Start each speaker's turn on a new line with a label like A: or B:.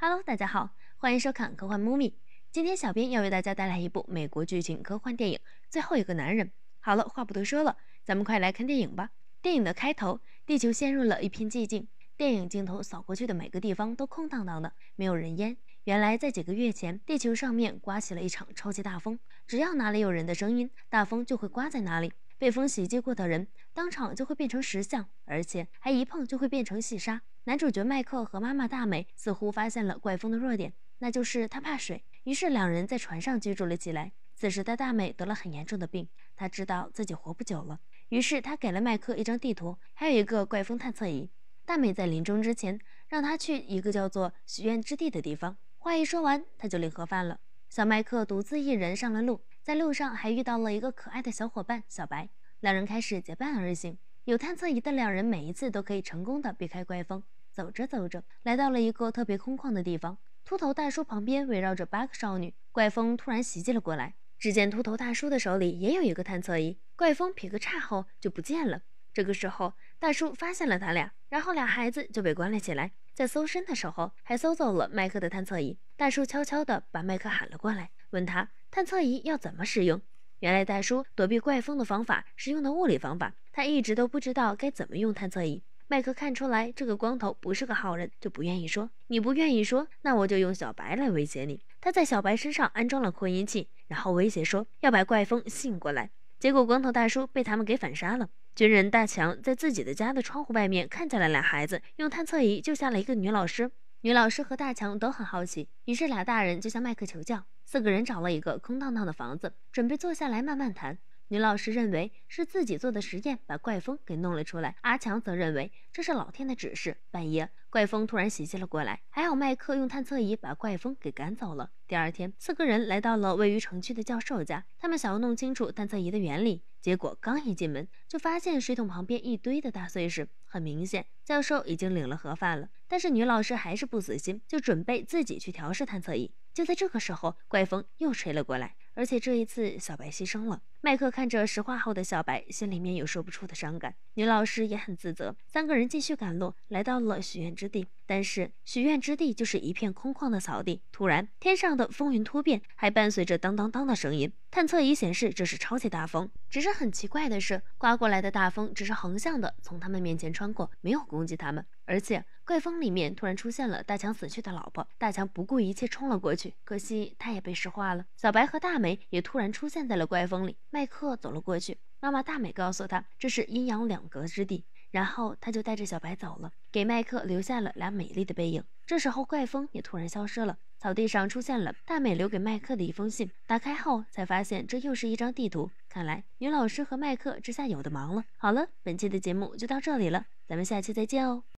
A: Hello，大家好，欢迎收看科幻 Movie。今天小编要为大家带来一部美国剧情科幻电影《最后一个男人》。好了，话不多说了，咱们快来看电影吧。电影的开头，地球陷入了一片寂静，电影镜头扫过去的每个地方都空荡荡的，没有人烟。原来在几个月前，地球上面刮起了一场超级大风，只要哪里有人的声音，大风就会刮在哪里。被风袭击过的人，当场就会变成石像，而且还一碰就会变成细沙。男主角麦克和妈妈大美似乎发现了怪风的弱点，那就是他怕水。于是两人在船上居住了起来。此时的大美得了很严重的病，她知道自己活不久了，于是她给了麦克一张地图，还有一个怪风探测仪。大美在临终之前，让他去一个叫做许愿之地的地方。话一说完，他就领盒饭了。小麦克独自一人上了路。在路上还遇到了一个可爱的小伙伴小白，两人开始结伴而行。有探测仪的两人每一次都可以成功的避开怪风。走着走着，来到了一个特别空旷的地方，秃头大叔旁边围绕着八个少女。怪风突然袭击了过来，只见秃头大叔的手里也有一个探测仪，怪风劈个叉后就不见了。这个时候，大叔发现了他俩，然后俩孩子就被关了起来。在搜身的时候，还搜走了麦克的探测仪。大叔悄悄的把麦克喊了过来，问他。探测仪要怎么使用？原来大叔躲避怪风的方法是用的物理方法，他一直都不知道该怎么用探测仪。麦克看出来这个光头不是个好人，就不愿意说。你不愿意说，那我就用小白来威胁你。他在小白身上安装了扩音器，然后威胁说要把怪风吸引过来。结果光头大叔被他们给反杀了。军人大强在自己的家的窗户外面看见了俩孩子，用探测仪救下了一个女老师。女老师和大强都很好奇，于是俩大人就向麦克求教。四个人找了一个空荡荡的房子，准备坐下来慢慢谈。女老师认为是自己做的实验把怪风给弄了出来，阿强则认为这是老天的指示。半夜，怪风突然袭击了过来，还好麦克用探测仪把怪风给赶走了。第二天，四个人来到了位于城区的教授家，他们想要弄清楚探测仪的原理。结果刚一进门，就发现水桶旁边一堆的大碎石，很明显教授已经领了盒饭了。但是女老师还是不死心，就准备自己去调试探测仪。就在这个时候，怪风又吹了过来，而且这一次小白牺牲了。麦克看着石化后的小白，心里面有说不出的伤感。女老师也很自责。三个人继续赶路，来到了许愿之地。但是许愿之地就是一片空旷的草地。突然，天上的风云突变，还伴随着当当当的声音。探测仪显示这是超级大风。只是很奇怪的是，刮过来的大风只是横向的从他们面前穿过，没有攻击他们。而且怪风里面突然出现了大强死去的老婆。大强不顾一切冲了过去，可惜他也被石化了。小白和大美也突然出现在了怪风里。麦克走了过去，妈妈大美告诉他这是阴阳两隔之地，然后他就带着小白走了，给麦克留下了俩美丽的背影。这时候怪风也突然消失了，草地上出现了大美留给麦克的一封信，打开后才发现这又是一张地图。看来女老师和麦克这下有的忙了。好了，本期的节目就到这里了，咱们下期再见哦。